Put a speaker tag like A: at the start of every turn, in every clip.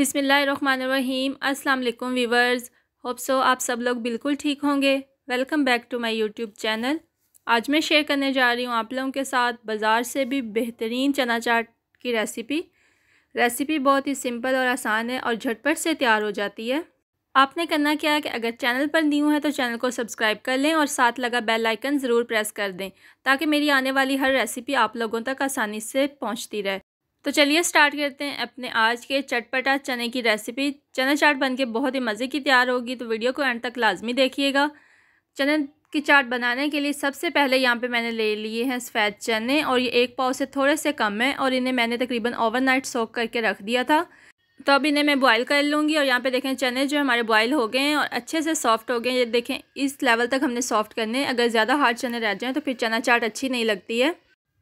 A: बिसमीम अस्सलाम वालेकुम वीवर्स होप सो आप सब लोग बिल्कुल ठीक होंगे welcome back to my YouTube channel आज मैं शेयर करने जा रही हूँ आप लोगों के साथ बाज़ार से भी बेहतरीन चना चाट की रेसिपी रेसिपी बहुत ही सिंपल और आसान है और झटपट से तैयार हो जाती है आपने करना क्या है कि अगर चैनल पर न्यू है तो चैनल को सब्सक्राइब कर लें और साथ लगा बेल आइकन ज़रूर प्रेस कर दें ताकि मेरी आने वाली हर रेसिपी आप लोगों तक आसानी से पहुंचती रहे तो चलिए स्टार्ट करते हैं अपने आज के चटपटा चने की रेसिपी चना चाट बनके बहुत ही मज़े की तैयार होगी तो वीडियो को एंड तक लाजमी देखिएगा चने की चाट बनाने के लिए सबसे पहले यहाँ पे मैंने ले लिए हैं सफ़ेद चने और ये एक पाव से थोड़े से कम है और इन्हें मैंने तकरीबन नाइट सोख करके रख दिया था तो अब इन्हें मैं बॉयल कर लूँगी और यहाँ पे देखें चने जो हमारे बॉयल हो गए हैं और अच्छे से सॉफ्ट हो गए हैं ये देखें इस लेवल तक हमने सॉफ्ट करने अगर ज़्यादा हार्ड चने रह जाएँ तो फिर चना चाट अच्छी नहीं लगती है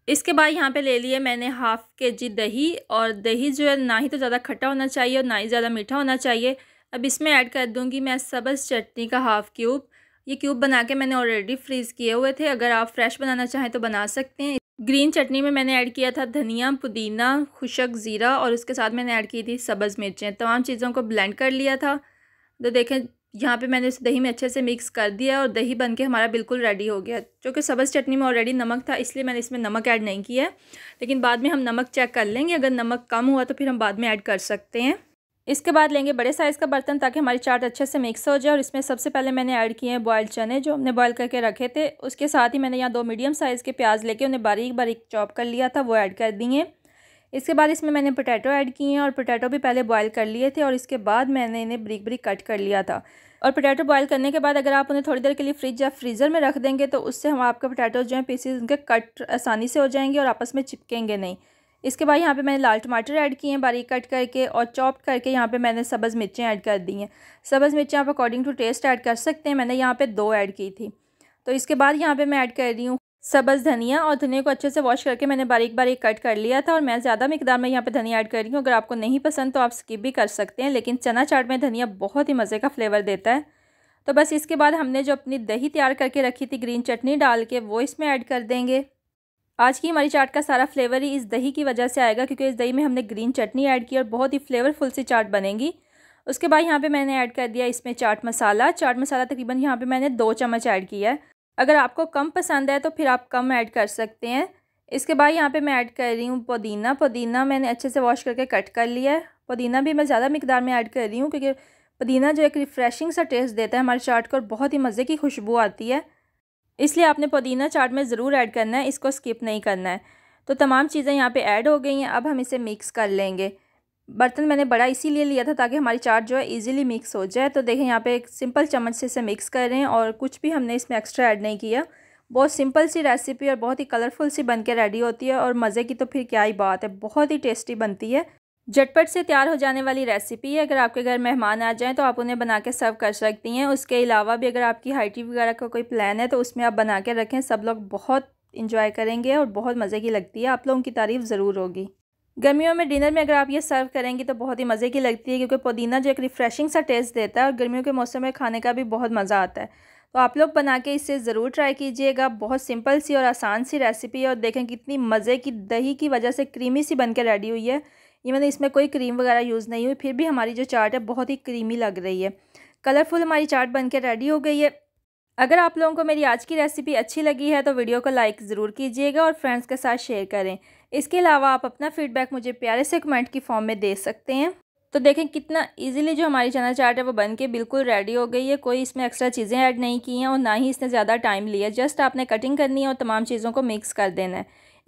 A: इसके बाद यहाँ पे ले लिए मैंने हाफ़ के जी दही और दही जो है ना ही तो ज़्यादा खट्टा होना चाहिए और ना ही ज़्यादा मीठा होना चाहिए अब इसमें ऐड कर दूँगी मैं सबस चटनी का हाफ़ क्यूब ये क्यूब बना के मैंने ऑलरेडी फ्रीज़ किए हुए थे अगर आप फ्रेश बनाना चाहें तो बना सकते हैं ग्रीन चटनी में मैंने ऐड किया था धनिया पुदीना खुशक ज़ीरा और उसके साथ मैंने ऐड की थी सब्ज़ मिर्चें तमाम चीज़ों को ब्लेंड कर लिया था तो देखें यहाँ पे मैंने इसे दही में अच्छे से मिक्स कर दिया और दही बन के हमारा बिल्कुल रेडी हो गया क्योंकि सब्ज़ चटनी में ऑलरेडी नमक था इसलिए मैंने इसमें नमक ऐड नहीं किया लेकिन बाद में हम नमक चेक कर लेंगे अगर नमक कम हुआ तो फिर हम बाद में ऐड कर सकते हैं इसके बाद लेंगे बड़े साइज़ का बर्तन ताकि हमारी चाट अच्छे से मिक्स हो जाए और इसमें सबसे पहले मैंने ऐड किए हैं बॉयल चने जो हमने बॉयल करके रखे थे उसके साथ ही मैंने यहाँ दो मीडियम साइज़ के प्याज लेके उन्हें बारीक बारीक चॉप कर लिया था वो ऐड कर दिए इसके बाद इसमें मैंने पोटैटो ऐड किए हैं और पोटैटो भी पहले बॉयल कर लिए थे और इसके बाद मैंने इन्हें ब्रिक ब्रिक कट कर लिया था और पोटैटो बॉयल करने के बाद अगर आप उन्हें थोड़ी देर के लिए फ्रिज या फ्रीज़र में रख देंगे तो उससे हम आपके पोटैटो जो हैं पीसेज उनके कट आसानी से हो जाएंगे और आपस में चिपकेंगे नहीं इसके बाद यहाँ पे मैंने लाल टमाटर ऐड किए हैं बारीक कट करके और चॉप करके यहाँ पे मैंने सब्ज़ मिर्चें ऐड कर दी हैं सब्ज़ मिर्चें आप अकॉर्डिंग टू टेस्ट ऐड कर सकते हैं मैंने यहाँ पे दो ऐड की थी तो इसके बाद यहाँ पे मैं ऐड कर रही हूँ सब्ज़ धनिया और धनिया को अच्छे से वॉश करके मैंने बारीक बारीक कट कर लिया था और मैं ज़्यादा मकदार में यहाँ पे धनिया ऐड कर रही हूँ अगर आपको नहीं पसंद तो आप स्किप भी कर सकते हैं लेकिन चना चाट में धनिया बहुत ही मज़े का फ्लेवर देता है तो बस इसके बाद हमने जो अपनी दही तैयार करके रखी थी ग्रीन चटनी डाल के वो इसमें ऐड कर देंगे आज की हमारी चाट का सारा फ्लेवर ही इस दही की वजह से आएगा क्योंकि इस दही में हमने ग्रीन चटनी ऐड की और बहुत ही फ्लेवरफुल सी चाट बनेगी उसके बाद यहाँ पे मैंने ऐड कर दिया इसमें चाट मसाला चाट मसाला तकरीबन यहाँ पे मैंने दो चम्मच ऐड किया है अगर आपको कम पसंद है तो फिर आप कम ऐड कर सकते हैं इसके बाद यहाँ पे मैं ऐड कर रही हूँ पुदीना पुदीना मैंने अच्छे से वॉश करके कट कर लिया है पुदीना भी मैं ज़्यादा मकदार में ऐड कर रही हूँ क्योंकि पुदीना जो एक रिफ़्रेशिंग सा टेस्ट देता है हमारे चाट को और बहुत ही मज़े की खुशबू आती है इसलिए आपने पुदीना चाट में ज़रूर ऐड करना है इसको स्किप नहीं करना है तो तमाम चीज़ें यहाँ पे ऐड हो गई हैं अब हम इसे मिक्स कर लेंगे बर्तन मैंने बड़ा इसीलिए लिया था ताकि हमारी चाट जो है इजीली मिक्स हो जाए तो देखें यहाँ पे एक सिंपल चम्मच से इसे मिक्स कर रहे हैं और कुछ भी हमने इसमें एक्स्ट्रा ऐड नहीं किया बहुत सिंपल सी रेसिपी और बहुत ही कलरफुल सी बन के रेडी होती है और मज़े की तो फिर क्या ही बात है बहुत ही टेस्टी बनती है झटपट से तैयार हो जाने वाली रेसिपी है अगर आपके घर मेहमान आ जाएँ तो आप उन्हें बना के सर्व कर सकती हैं उसके अलावा भी अगर आपकी हाइटी वगैरह का कोई प्लान है तो उसमें आप बना के रखें सब लोग बहुत इन्जॉय करेंगे और बहुत मज़े की लगती है आप लोगों की तारीफ़ ज़रूर होगी गर्मियों में डिनर में अगर आप ये सर्व करेंगी तो बहुत ही मज़े की लगती है क्योंकि पुदीना जो एक रिफ़्रेशिंग सा टेस्ट देता है और गर्मियों के मौसम में खाने का भी बहुत मज़ा आता है तो आप लोग बना के इसे ज़रूर ट्राई कीजिएगा बहुत सिंपल सी और आसान सी रेसिपी है और देखें कितनी मज़े की दही की वजह से क्रीमी सी बन के रेडी हुई है ये मैंने इसमें कोई क्रीम वगैरह यूज़ नहीं हुई फिर भी हमारी जो चाट है बहुत ही क्रीमी लग रही है कलरफुल हमारी चाट बन के रेडी हो गई है अगर आप लोगों को मेरी आज की रेसिपी अच्छी लगी है तो वीडियो को लाइक ज़रूर कीजिएगा और फ्रेंड्स के साथ शेयर करें इसके अलावा आप अपना फीडबैक मुझे प्यारे से कमेंट की फॉर्म में दे सकते हैं तो देखें कितना इजीली जो हमारी चना चाट है वो बन के बिल्कुल रेडी हो गई है कोई इसमें एक्स्ट्रा चीज़ें ऐड नहीं की हैं और ना ही इसने ज़्यादा टाइम लिया जस्ट आपने कटिंग करनी है और तमाम चीज़ों को मिक्स कर देना है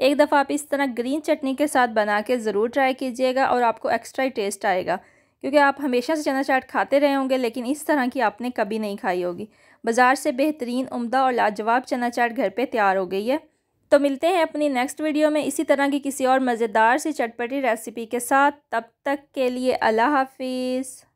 A: एक दफ़ा आप इस तरह ग्रीन चटनी के साथ बना के ज़रूर ट्राई कीजिएगा और आपको एक्स्ट्रा ही टेस्ट आएगा क्योंकि आप हमेशा से चना चाट खाते रहे होंगे लेकिन इस तरह की आपने कभी नहीं खाई होगी बाज़ार से बेहतरीन उम्दा और लाजवाब चना चाट घर पे तैयार हो गई है तो मिलते हैं अपनी नेक्स्ट वीडियो में इसी तरह की किसी और मज़ेदार सी चटपटी रेसिपी के साथ तब तक के लिए अल्लाह हाफिज़